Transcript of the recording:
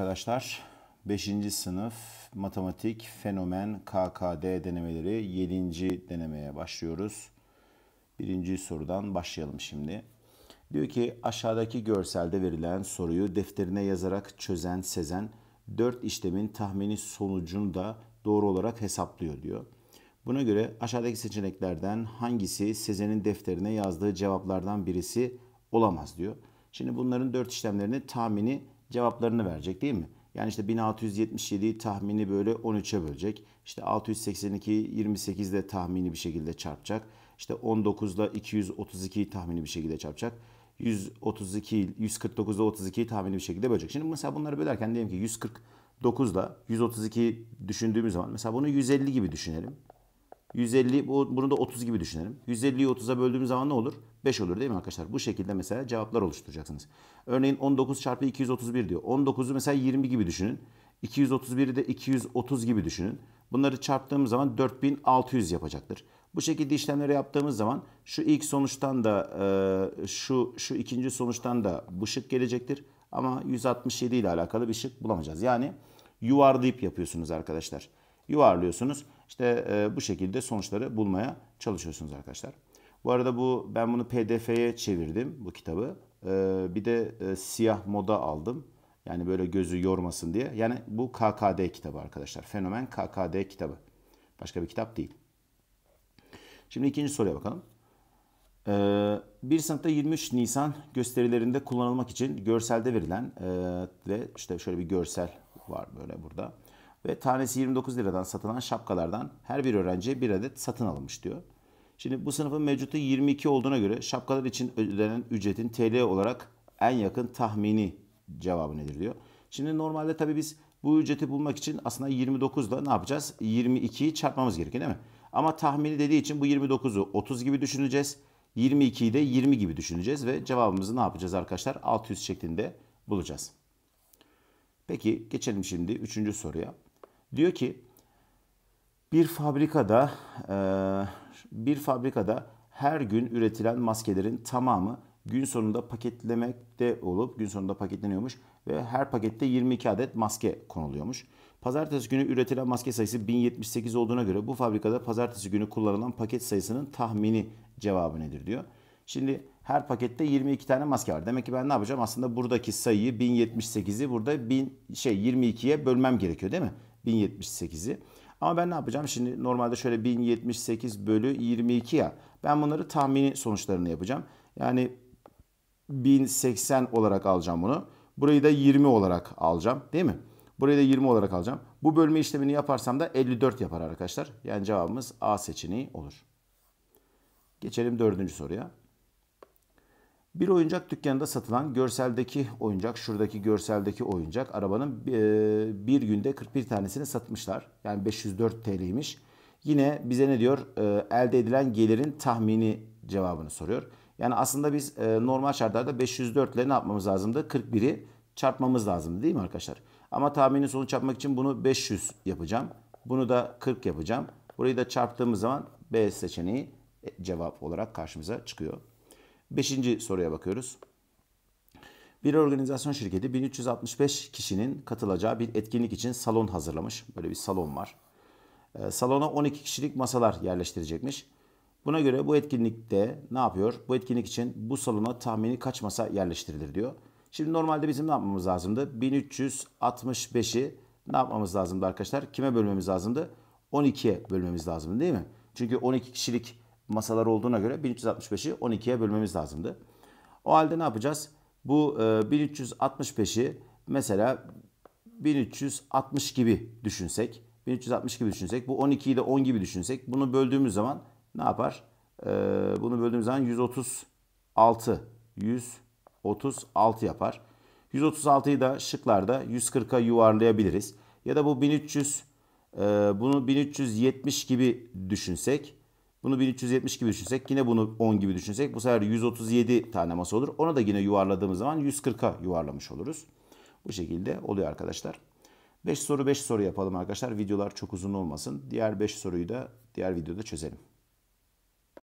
arkadaşlar. 5. sınıf matematik fenomen KKD denemeleri 7. denemeye başlıyoruz. 1. sorudan başlayalım şimdi. Diyor ki aşağıdaki görselde verilen soruyu defterine yazarak çözen Sezen 4 işlemin tahmini sonucunu da doğru olarak hesaplıyor diyor. Buna göre aşağıdaki seçeneklerden hangisi Sezen'in defterine yazdığı cevaplardan birisi olamaz diyor. Şimdi bunların 4 işlemlerini tahmini cevaplarını verecek değil mi? Yani işte 1677'yi tahmini böyle 13'e bölecek. İşte 28 28'de tahmini bir şekilde çarpacak. İşte 19'da 232 tahmini bir şekilde çarpacak. 132, 149'da 32'yi tahmini bir şekilde bölecek. Şimdi mesela bunları bölerken diyelim ki 149'da 132 düşündüğümüz zaman mesela bunu 150 gibi düşünelim. 150 bu, bunu da 30 gibi düşünelim. 150'yi 30'a böldüğümüz zaman ne olur? 5 olur değil mi arkadaşlar? Bu şekilde mesela cevaplar oluşturacaksınız. Örneğin 19 çarpı 231 diyor. 19'u mesela 20 gibi düşünün. 231'i de 230 gibi düşünün. Bunları çarptığımız zaman 4600 yapacaktır. Bu şekilde işlemleri yaptığımız zaman şu ilk sonuçtan da e, şu şu ikinci sonuçtan da bu şık gelecektir. Ama 167 ile alakalı bir şık bulamayacağız. Yani yuvarlayıp yapıyorsunuz arkadaşlar. Yuvarlıyorsunuz. İşte e, bu şekilde sonuçları bulmaya çalışıyorsunuz arkadaşlar. Bu arada bu ben bunu PDF'ye çevirdim bu kitabı. E, bir de e, siyah moda aldım. Yani böyle gözü yormasın diye. Yani bu KKD kitabı arkadaşlar. Fenomen KKD kitabı. Başka bir kitap değil. Şimdi ikinci soruya bakalım. Ee, bir sınıfta 23 Nisan gösterilerinde kullanılmak için görselde verilen e, ve işte şöyle bir görsel var böyle burada ve tanesi 29 liradan satılan şapkalardan her bir öğrenci bir adet satın alınmış diyor. Şimdi bu sınıfın mevcuttu 22 olduğuna göre şapkalar için ödenen ücretin TL olarak en yakın tahmini cevabı nedir diyor. Şimdi normalde tabii biz bu ücreti bulmak için aslında 29 ile ne yapacağız? 22'yi çarpmamız gerekiyor değil mi? Ama tahmini dediği için bu 29'u 30 gibi düşüneceğiz. 22'yi de 20 gibi düşüneceğiz ve cevabımızı ne yapacağız arkadaşlar? 600 şeklinde bulacağız. Peki geçelim şimdi 3. soruya. Diyor ki bir fabrikada e, bir fabrikada her gün üretilen maskelerin tamamı gün sonunda paketlemekte olup gün sonunda paketleniyormuş ve her pakette 22 adet maske konuluyormuş. Pazartesi günü üretilen maske sayısı 1078 olduğuna göre bu fabrikada pazartesi günü kullanılan paket sayısının tahmini cevabı nedir diyor. Şimdi her pakette 22 tane maske var. Demek ki ben ne yapacağım? Aslında buradaki sayıyı 1078'i burada 1000 şey 22'ye bölmem gerekiyor değil mi? 1078'i. Ama ben ne yapacağım? Şimdi normalde şöyle 1078 bölü 22 ya. Ben bunları tahmini sonuçlarını yapacağım. Yani 1080 olarak alacağım bunu. Burayı da 20 olarak alacağım değil mi? Burayı da 20 olarak alacağım. Bu bölme işlemini yaparsam da 54 yapar arkadaşlar. Yani cevabımız A seçeneği olur. Geçelim dördüncü soruya. Bir oyuncak dükkanında satılan görseldeki oyuncak, şuradaki görseldeki oyuncak arabanın e, bir günde 41 tanesini satmışlar. Yani 504 TL'ymiş. Yine bize ne diyor? E, elde edilen gelirin tahmini cevabını soruyor. Yani aslında biz e, normal şartlarda 504 ile ne yapmamız lazımdı? 41'i çarpmamız lazımdı değil mi arkadaşlar? Ama tahminin sonuç yapmak için bunu 500 yapacağım. Bunu da 40 yapacağım. Burayı da çarptığımız zaman B seçeneği cevap olarak karşımıza çıkıyor. Beşinci soruya bakıyoruz. Bir organizasyon şirketi 1365 kişinin katılacağı bir etkinlik için salon hazırlamış. Böyle bir salon var. Ee, salona 12 kişilik masalar yerleştirecekmiş. Buna göre bu etkinlikte ne yapıyor? Bu etkinlik için bu salona tahmini kaç masa yerleştirilir diyor. Şimdi normalde bizim ne yapmamız lazımdı? 1365'i ne yapmamız lazımdı arkadaşlar? Kime bölmemiz lazımdı? 12'ye bölmemiz lazımdı değil mi? Çünkü 12 kişilik masalar olduğuna göre 1365'i 12'ye bölmemiz lazımdı. O halde ne yapacağız? Bu 1365'i e, mesela 1360 gibi düşünsek, 1360 gibi düşünsek, bu 12'yi de 10 gibi düşünsek, bunu böldüğümüz zaman ne yapar? E, bunu böldüğümüz zaman 136, 136 yapar. 136'yı da şıklarda 140'a yuvarlayabiliriz. Ya da bu 1300 e, bunu 1370 gibi düşünsek bunu 1370 gibi düşünsek yine bunu 10 gibi düşünsek bu sefer 137 tane masa olur. Ona da yine yuvarladığımız zaman 140'a yuvarlamış oluruz. Bu şekilde oluyor arkadaşlar. 5 soru 5 soru yapalım arkadaşlar. Videolar çok uzun olmasın. Diğer 5 soruyu da diğer videoda çözelim.